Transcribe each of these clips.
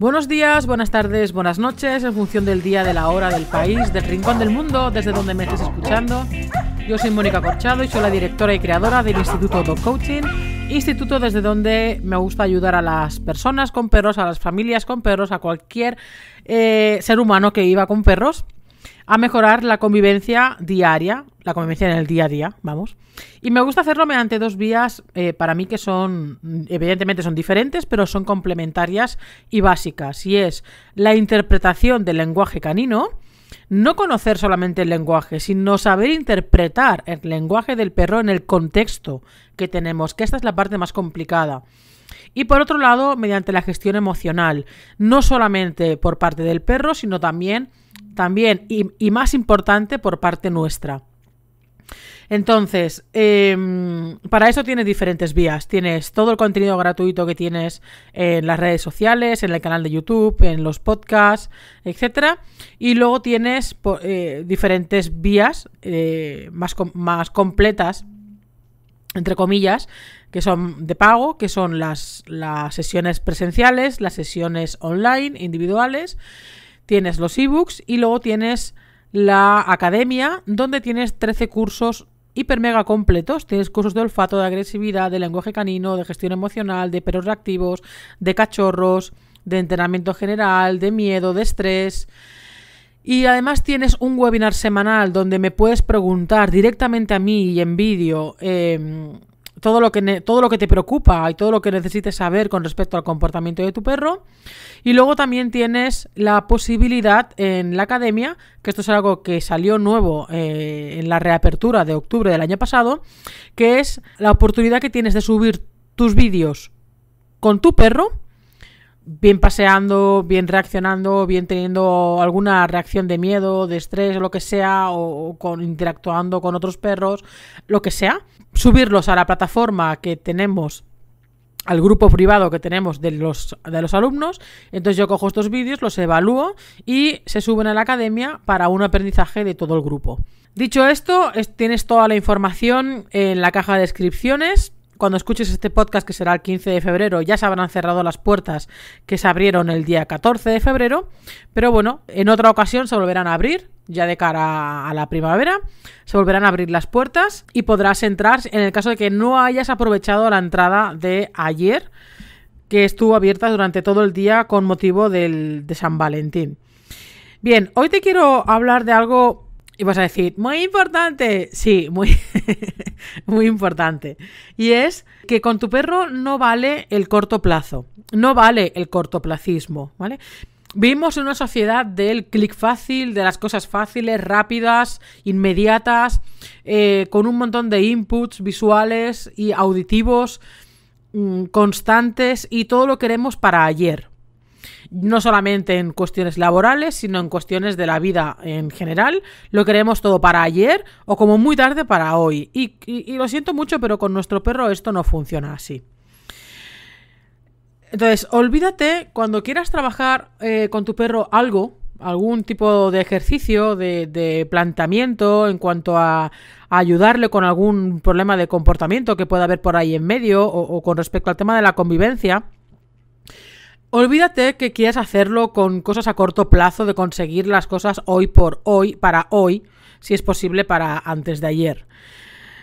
Buenos días, buenas tardes, buenas noches, en función del día, de la hora, del país, del rincón del mundo, desde donde me estés escuchando. Yo soy Mónica Corchado y soy la directora y creadora del Instituto Dog Coaching, instituto desde donde me gusta ayudar a las personas con perros, a las familias con perros, a cualquier eh, ser humano que iba con perros a mejorar la convivencia diaria, la convivencia en el día a día, vamos. Y me gusta hacerlo mediante dos vías eh, para mí que son, evidentemente son diferentes, pero son complementarias y básicas. Y es la interpretación del lenguaje canino, no conocer solamente el lenguaje, sino saber interpretar el lenguaje del perro en el contexto que tenemos, que esta es la parte más complicada. Y por otro lado, mediante la gestión emocional, no solamente por parte del perro, sino también también y, más importante por parte nuestra. Entonces, em, para eso tienes diferentes vías. Tienes todo el contenido gratuito que tienes en las redes sociales, en el canal de YouTube, en los podcasts, etc. Y luego tienes eh, diferentes vías eh, más, más completas, entre comillas, que son de pago, que son las, las sesiones presenciales, las sesiones online, individuales tienes los ebooks y luego tienes la academia, donde tienes 13 cursos hiper mega completos. Tienes cursos de olfato, de agresividad, de lenguaje canino, de gestión emocional, de perros reactivos, de cachorros, de entrenamiento general, de miedo, de estrés. Y además tienes un webinar semanal donde me puedes preguntar directamente a mí y en vídeo em, todo lo, que todo lo que te preocupa y todo lo que necesites saber con respecto al comportamiento de tu perro. Y luego también tienes la posibilidad en la academia, que esto es algo que salió nuevo eh, en la reapertura de octubre del año pasado, que es la oportunidad que tienes de subir tus vídeos con tu perro bien paseando, bien reaccionando, bien teniendo alguna reacción de miedo, de estrés, lo que sea, o, con, interactuando con otros perros, lo que sea, subirlos a la plataforma que tenemos al grupo privado que tenemos de los, de los alumnos, entonces yo cojo estos vídeos, los evalúo y se suben a la academia para un aprendizaje de todo el grupo. Dicho esto, tienes toda la información en la caja de descripciones, cuando escuches este podcast, que será el 15 de febrero, ya se habrán cerrado las puertas que se abrieron el día 14 de febrero. Pero bueno, en otra ocasión se volverán a abrir, ya de cara a la primavera. Se volverán a abrir las puertas y podrás entrar en el caso de que no hayas aprovechado la entrada de ayer, que estuvo abierta durante todo el día con motivo del, de San Valentín. Bien, hoy te quiero hablar de algo y vas a decir, muy importante, sí, muy, muy importante. Y es que con tu perro no vale el corto plazo, no vale el cortoplacismo, ¿vale? Vivimos en una sociedad del clic fácil, de las cosas fáciles, rápidas, inmediatas, eh, con un montón de inputs visuales y auditivos mm, constantes y todo lo queremos para ayer no solamente en cuestiones laborales, sino en cuestiones de la vida en general. Lo queremos todo para ayer o como muy tarde para hoy. Y, lo siento mucho, pero con nuestro perro esto no funciona así. Entonces, olvídate cuando quieras trabajar eh, con tu perro algo, algún tipo de ejercicio, de, planteamiento en cuanto a, ayudarle con algún problema de comportamiento que pueda haber por ahí en medio o con respecto al tema de la convivencia Olvídate que quieras hacerlo con cosas a corto plazo de conseguir las cosas hoy por hoy, para hoy, si es posible para antes de ayer.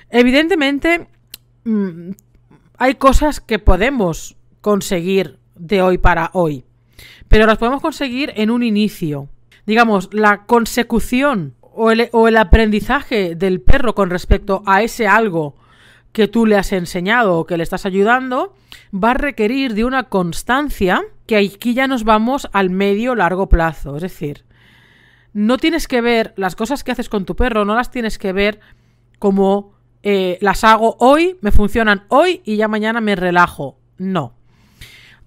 Evidentemente, mm, hay cosas que podemos conseguir de hoy para hoy, pero las podemos conseguir en un inicio. Digamos, la consecución o el, o el aprendizaje del perro con respecto a ese algo que tú le has enseñado o que le estás ayudando va a requerir de una constancia que aquí ya nos vamos al medio largo plazo. Es decir, no tienes que ver las cosas que haces con tu perro, no las tienes que ver como eh, las hago hoy, me funcionan hoy y ya mañana me relajo. No.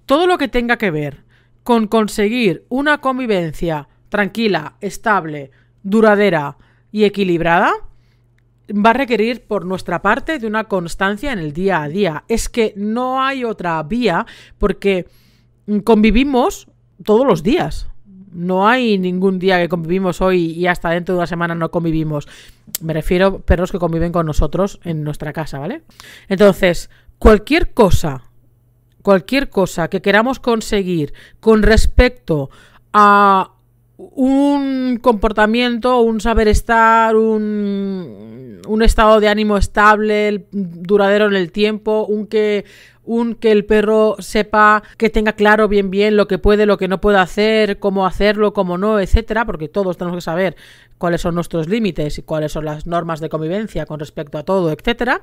Todo lo que tenga que ver con conseguir una convivencia tranquila, estable, duradera y equilibrada, va a requerir por nuestra parte de una constancia en el día a día. Es que no hay otra vía porque mm, convivimos todos los días. No hay ningún día que convivimos hoy y hasta dentro de una semana no convivimos. Me refiero a perros que conviven con nosotros en nuestra casa, ¿vale? Entonces, cualquier cosa, cualquier cosa que queramos conseguir con respecto a un comportamiento, un saber estar, un, un, estado de ánimo estable, duradero en el tiempo, un que, un que el perro sepa que tenga claro bien bien lo que puede, lo que no puede hacer, cómo hacerlo, cómo no, etcétera, porque todos tenemos que saber cuáles son nuestros límites y cuáles son las normas de convivencia con respecto a todo, etcétera.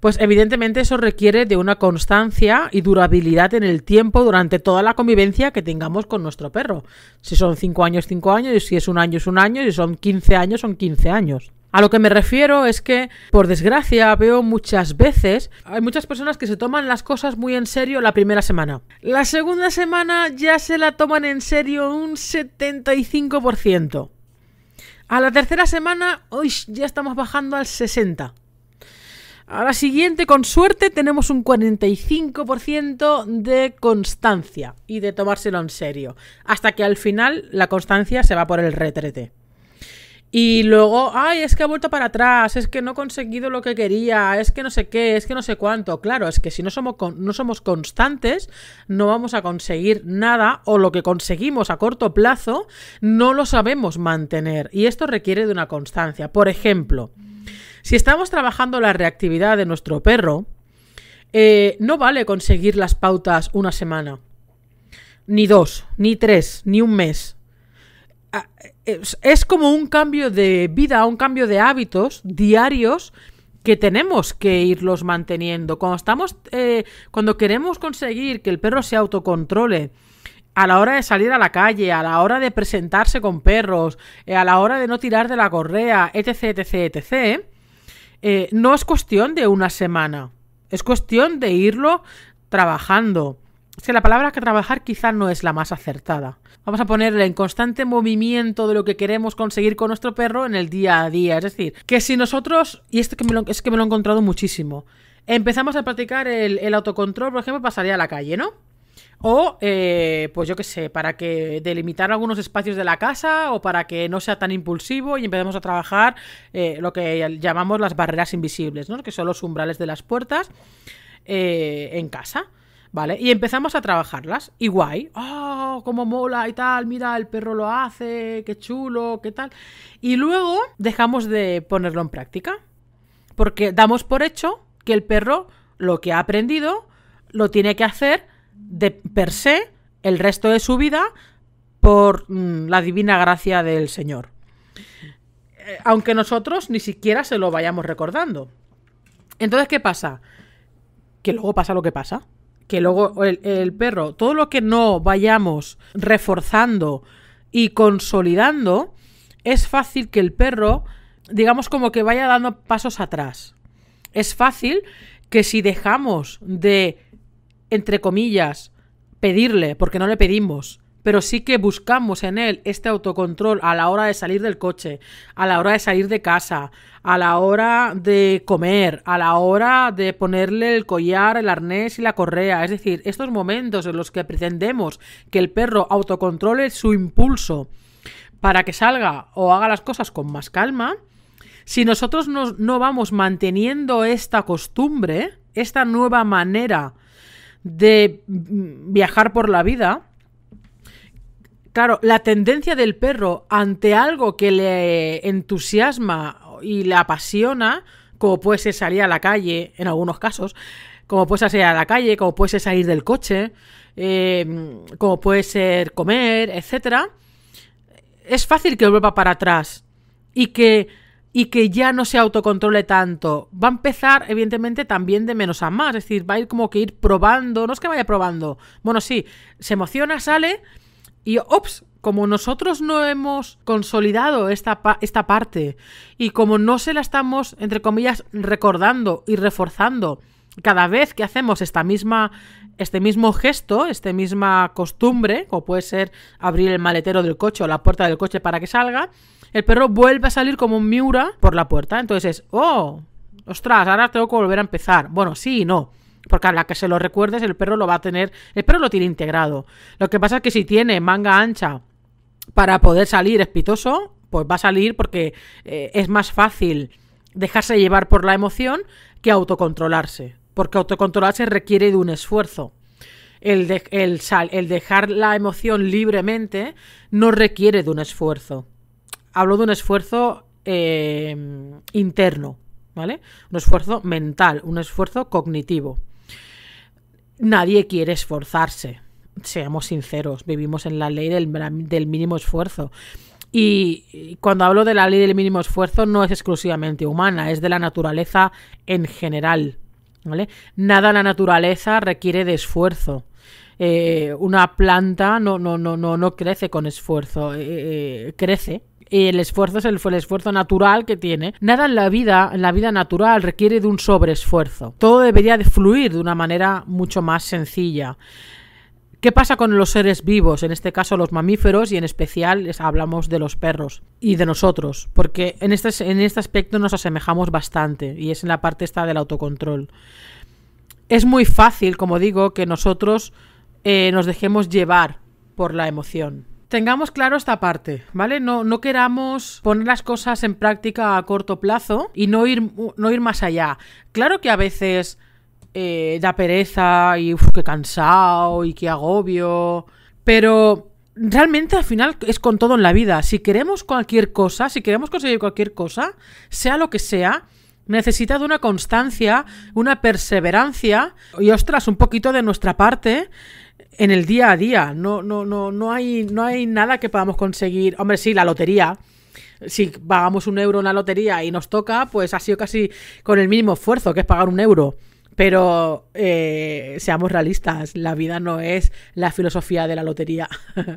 Pues evidentemente eso requiere de una constancia y durabilidad en el tiempo durante toda la convivencia que tengamos con nuestro perro. Si son 5 años, 5 años, y si es un año, es un año, y si son 15 años, son 15 años. A lo que me refiero es que, por desgracia, veo muchas veces, hay muchas personas que se toman las cosas muy en serio la primera semana. La segunda semana ya se la toman en serio un 75%. A la tercera semana, hoy ya estamos bajando al 60%. A la siguiente, con suerte, tenemos un 45% de constancia y de tomárselo en serio. Hasta que al final la constancia se va por el retrete. Y luego, ay, es que ha vuelto para atrás, es que no he conseguido lo que quería, es que no sé qué, es que no sé cuánto. Claro, es que si no somos, no somos constantes, no vamos a conseguir nada o lo que conseguimos a corto plazo no lo sabemos mantener. Y esto requiere de una constancia. Por ejemplo, si estamos trabajando la reactividad de nuestro perro, eh, no vale conseguir las pautas una semana, ni dos, ni tres, ni un mes. Ah, es como un cambio de vida, un cambio de hábitos diarios que tenemos que irlos manteniendo. Cuando estamos, eh, cuando queremos conseguir que el perro se autocontrole, a la hora de salir a la calle, a la hora de presentarse con perros, eh, a la hora de no tirar de la correa, etc, etc, etc, eh, no es cuestión de una semana, es cuestión de irlo trabajando. Es que la palabra que trabajar quizá no es la más acertada. Vamos a ponerle en constante movimiento de lo que queremos conseguir con nuestro perro en el día a día. Es decir, que si nosotros, y esto es que me lo he encontrado muchísimo, empezamos a practicar el, el autocontrol, por ejemplo, pasaría a la calle, ¿no? O, eh, pues yo qué sé, para que delimitar algunos espacios de la casa o para que no sea tan impulsivo y empecemos a trabajar eh, lo que llamamos las barreras invisibles, ¿no? que son los umbrales de las puertas eh, en casa. ¿Vale? Y empezamos a trabajarlas. Y guay. ¡Oh, cómo mola! Y tal. Mira, el perro lo hace. ¡Qué chulo! ¿Qué tal? Y luego dejamos de ponerlo en práctica. Porque damos por hecho que el perro lo que ha aprendido lo tiene que hacer de per se el resto de su vida por mm, la divina gracia del Señor. Eh, aunque nosotros ni siquiera se lo vayamos recordando. Entonces, ¿qué pasa? Que luego pasa lo que pasa. Que luego el perro, todo lo que no vayamos reforzando y consolidando, es fácil que el perro, digamos, como que vaya dando pasos atrás. Es fácil que si dejamos de entre comillas, pedirle, porque no le pedimos, pero sí que buscamos en él este autocontrol a la hora de salir del coche, a la hora de salir de casa, a la hora de comer, a la hora de ponerle el collar, el arnés y la correa. Es decir, estos momentos en los que pretendemos que el perro autocontrole su impulso para que salga o haga las cosas con más calma, si nosotros no, no vamos manteniendo esta costumbre, esta nueva manera de mm, viajar por la vida, claro, la tendencia del perro ante algo que le entusiasma y le apasiona, como puede ser salir a la calle, en algunos casos, como puede ser salir a la calle, como puede ser salir del coche, em, como puede ser comer, etcétera, es fácil que vuelva para atrás y que y que ya no se autocontrole tanto. Va a empezar, evidentemente, también de menos a más. Es decir, va a ir como que ir probando. No es que vaya probando. Bueno, sí, se emociona, sale y ¡ops! Como nosotros no hemos consolidado esta, esta parte y como no se la estamos, entre comillas, recordando y reforzando cada vez que hacemos esta misma, este mismo gesto, esta misma costumbre, como puede ser abrir el maletero del coche o la puerta del coche para que salga, el perro vuelve a salir como un Miura por la puerta. Entonces es, oh, ostras, ahora tengo que volver a empezar. Bueno, sí y no. Porque a la que se lo recuerdes, el perro lo va a tener. El perro lo tiene integrado. Lo que pasa es que si tiene manga ancha para poder salir espitoso, pues va a salir porque eh, es más fácil dejarse llevar por la emoción que autocontrolarse. Porque autocontrolarse requiere de un esfuerzo. el dejar la emoción libremente no requiere de un esfuerzo hablo de un esfuerzo eh, interno, ¿vale? Un esfuerzo mental, un esfuerzo cognitivo. Nadie quiere esforzarse, seamos sinceros, vivimos en la ley del, del mínimo esfuerzo. Y cuando hablo de la ley del mínimo esfuerzo no es exclusivamente humana, es de la naturaleza en general. ¿vale? Nada en la naturaleza requiere de esfuerzo. Eh, una planta no, no, no, no, no crece con esfuerzo, eh, eh crece el esfuerzo es el, esfuerzo natural que tiene. Nada en la vida, la vida natural, requiere de un sobreesfuerzo. Todo debería fluir de una manera mucho más sencilla. ¿Qué pasa con los seres vivos? En este caso los mamíferos y en especial hablamos de los perros y de nosotros, porque en este, en este aspecto nos asemejamos bastante y es en la parte esta del autocontrol. Es muy fácil, como digo, que nosotros eh, nos dejemos llevar por la emoción. Tengamos claro esta parte, ¿vale? No, queramos poner las cosas en práctica a corto plazo y no ir, no ir más allá. Claro que a veces eh, da pereza y uf, qué cansado y qué agobio, pero realmente al final es con todo en la vida. Si queremos cualquier cosa, si queremos conseguir cualquier cosa, sea lo que sea, necesita de una constancia, una perseverancia y ostras, un poquito de nuestra parte en el día a día. No, no, no, no, hay, no hay nada que podamos conseguir. Hombre, sí, la lotería. Si pagamos un euro en la lotería y nos toca, pues ha sido casi con el mínimo esfuerzo, que es pagar un euro. Pero eh, seamos realistas, la vida no es la filosofía de la lotería.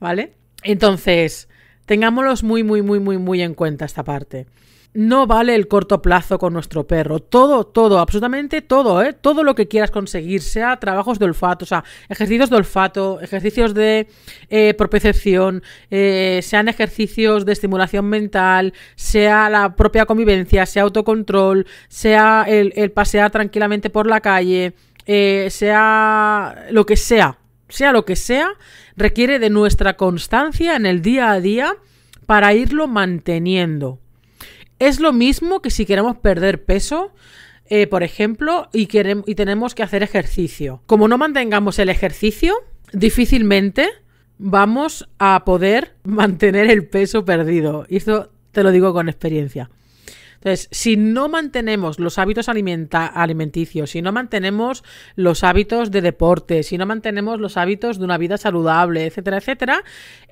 ¿Vale? Entonces, tengámoslos muy, muy, muy, muy, muy en cuenta esta parte. No vale el corto plazo con nuestro perro. Todo, todo, absolutamente todo, ¿eh? Todo lo que quieras conseguir, sea trabajos de olfato, o sea, ejercicios de olfato, ejercicios de eh, eh sean ejercicios de estimulación mental, sea la propia convivencia, sea autocontrol, sea el, pasear tranquilamente por la calle, eh, sea lo que sea, sea lo que sea, requiere de nuestra constancia en el día a día para irlo manteniendo. Es lo mismo que si queremos perder peso, eh, por ejemplo, y, y tenemos que hacer ejercicio. Como no mantengamos el ejercicio, difícilmente vamos a poder mantener el peso perdido. Y esto te lo digo con experiencia. Entonces, si no mantenemos los hábitos alimenticios, si no mantenemos los hábitos de deporte, si no mantenemos los hábitos de una vida saludable, etcétera, etcétera,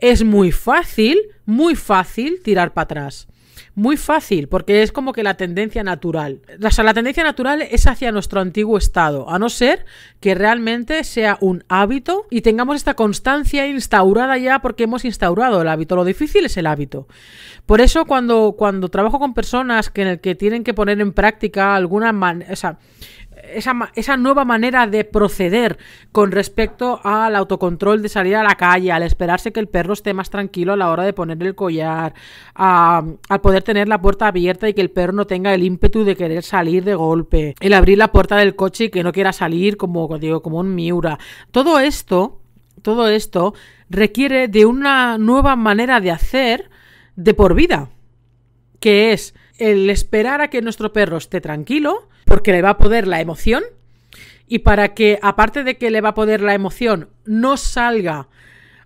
es muy fácil, muy fácil tirar para atrás muy fácil, porque es como que la tendencia natural. O sea, la tendencia natural es hacia nuestro antiguo estado, a no ser que realmente sea un hábito y tengamos esta constancia instaurada ya porque hemos instaurado el hábito. Lo difícil es el hábito. Por eso cuando, trabajo con personas que, que tienen que poner en práctica alguna manera esa, nueva manera de proceder con respecto al autocontrol de salir a la calle, al esperarse que el perro esté más tranquilo a la hora de poner el collar, al poder tener la puerta abierta y que el perro no tenga el ímpetu de querer salir de golpe, el abrir la puerta del coche y que no quiera salir como, digo, como un miura. Todo esto, todo esto requiere de una nueva manera de hacer de por vida, que es el esperar a que nuestro perro esté tranquilo, porque le va a poder la emoción y para que, aparte de que le va a poder la emoción, no salga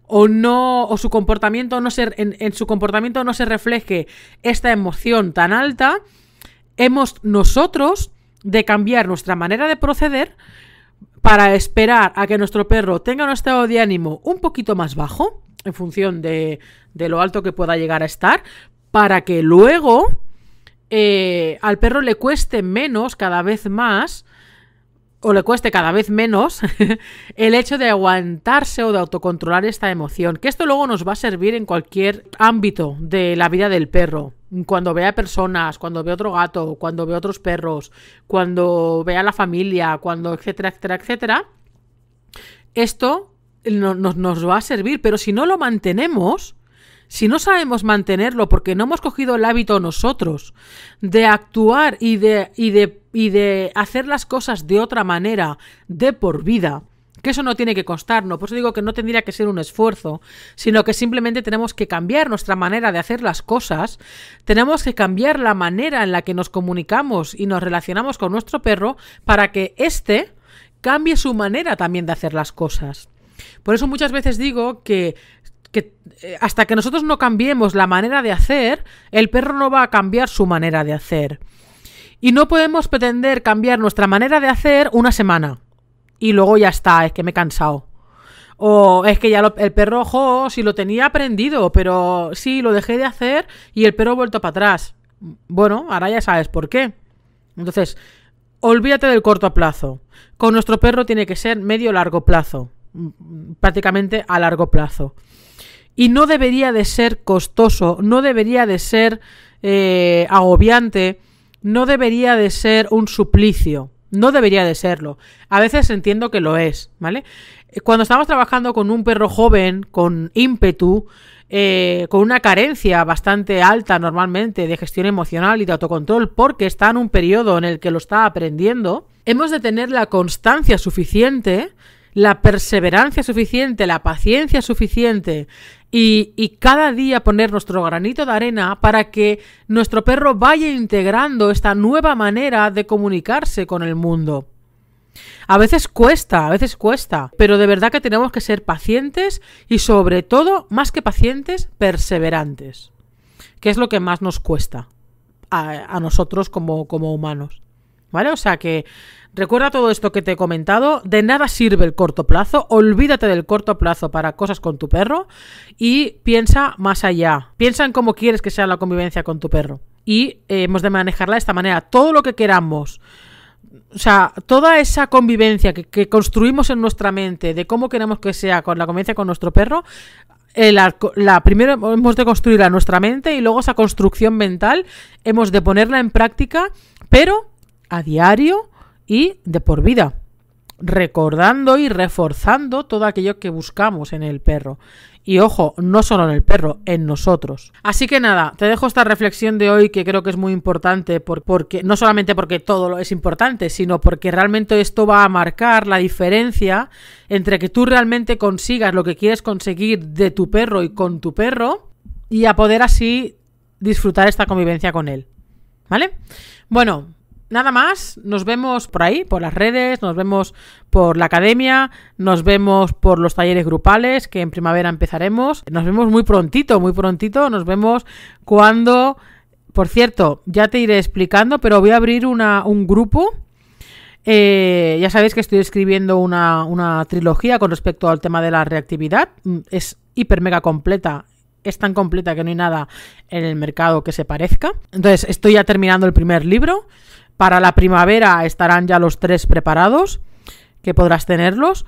o no, o su comportamiento no se, en, su comportamiento no se refleje esta emoción tan alta, hemos nosotros de cambiar nuestra manera de proceder para esperar a que nuestro perro tenga un estado de ánimo un poquito más bajo, en función de, de lo alto que pueda llegar a estar, para que luego eh, al perro le cueste menos cada vez más, o le cueste cada vez menos, el hecho de aguantarse o de autocontrolar esta emoción. Que esto luego nos va a servir en cualquier ámbito de la vida del perro. Cuando vea personas, cuando vea otro gato, cuando vea otros perros, cuando vea la familia, cuando, etcétera, etcétera, etcétera. Esto nos va a servir, pero si no lo mantenemos, si no sabemos mantenerlo porque no hemos cogido el hábito nosotros de actuar y de, de, y de hacer las cosas de otra manera, de por vida, que eso no tiene que costarnos, por eso digo que no tendría que ser un esfuerzo, sino que simplemente tenemos que cambiar nuestra manera de hacer las cosas, tenemos que cambiar la manera en la que nos comunicamos y nos relacionamos con nuestro perro para que éste cambie su manera también de hacer las cosas. Por eso muchas veces digo que que eh, hasta que nosotros no cambiemos la manera de hacer, el perro no va a cambiar su manera de hacer. Y no podemos pretender cambiar nuestra manera de hacer una semana. Y luego ya está, es que me he cansado. O es que ya el perro, ojo, si lo tenía aprendido, pero sí, lo dejé de hacer y el perro ha vuelto para atrás. Bueno, ahora ya sabes por qué. Entonces, olvídate del corto plazo. Con nuestro perro tiene que ser medio-largo plazo. Mm, mm, prácticamente a largo plazo y no debería de ser costoso, no debería de ser eh, agobiante, no debería de ser un suplicio, no debería de serlo. A veces entiendo que lo es, ¿vale? Eh, cuando estamos trabajando con un perro joven, con ímpetu, eh, con una carencia bastante alta normalmente de gestión emocional y de autocontrol, porque está en un periodo en el que lo está aprendiendo, hemos de tener la constancia suficiente la perseverancia suficiente, la paciencia suficiente, y, cada día poner nuestro granito de arena para que nuestro perro vaya integrando esta nueva manera de comunicarse con el mundo. A veces cuesta, a veces cuesta, pero de verdad que tenemos que ser pacientes y sobre todo, más que pacientes, perseverantes, qué es lo que más nos cuesta a, nosotros como, como humanos. ¿Vale? O sea que Recuerda todo esto que te he comentado, de nada sirve el corto plazo, olvídate del corto plazo para cosas con tu perro y piensa más allá, piensa en cómo quieres que sea la convivencia con tu perro y eh, hemos de manejarla de esta manera, todo lo que queramos. O sea, toda esa convivencia que, construimos en nuestra mente de cómo queremos que sea con la convivencia con nuestro perro, eh, la, primero hemos de construirla en nuestra mente y luego esa construcción mental hemos de ponerla en práctica, pero a diario, y de por vida, recordando y reforzando todo aquello que buscamos en el perro. Y ojo, no solo en el perro, en nosotros. Así que nada, te dejo esta reflexión de hoy que creo que es muy importante, porque, no solamente porque todo es importante, sino porque realmente esto va a marcar la diferencia entre que tú realmente consigas lo que quieres conseguir de tu perro y con tu perro, y a poder así disfrutar esta convivencia con él. ¿Vale? Bueno, nada más, nos vemos por ahí, por las redes, nos vemos por la academia, nos vemos por los talleres grupales que en primavera empezaremos. Nos vemos muy prontito, muy prontito, nos vemos cuando... Por cierto, ya te iré explicando, pero voy a abrir un grupo. Eh, ya sabéis que estoy escribiendo una, una trilogía con respecto al tema de la reactividad. Mm, es hiper mega completa es tan completa que no hay nada en el mercado que se parezca. Entonces, estoy ya terminando el primer libro. Para la primavera estarán ya los tres preparados, que podrás tenerlos.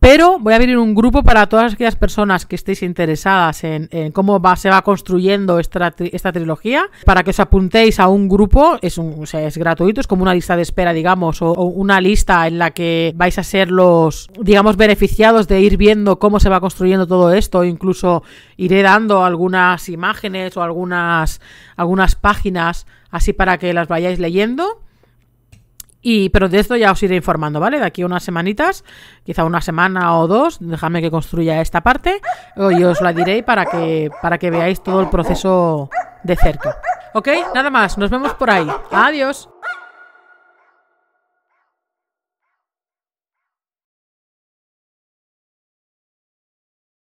Pero voy a abrir un grupo para todas aquellas personas que estéis interesadas en, cómo va, se va construyendo esta, trilogía, para que os apuntéis a un grupo, es, un, gratuito, es como una lista de espera, digamos, o, una lista en la que vais a ser los, digamos, beneficiados de ir viendo cómo se va construyendo todo esto, incluso iré dando algunas imágenes o algunas, algunas páginas así para que las vayáis leyendo. Y, pero de esto ya os iré informando, ¿vale? De aquí unas semanitas, quizá una semana o dos, dejadme que construya esta parte y os la diré para que, para que veáis todo el proceso de cerca. ¿Ok? Nada más, nos vemos por ahí. Adiós.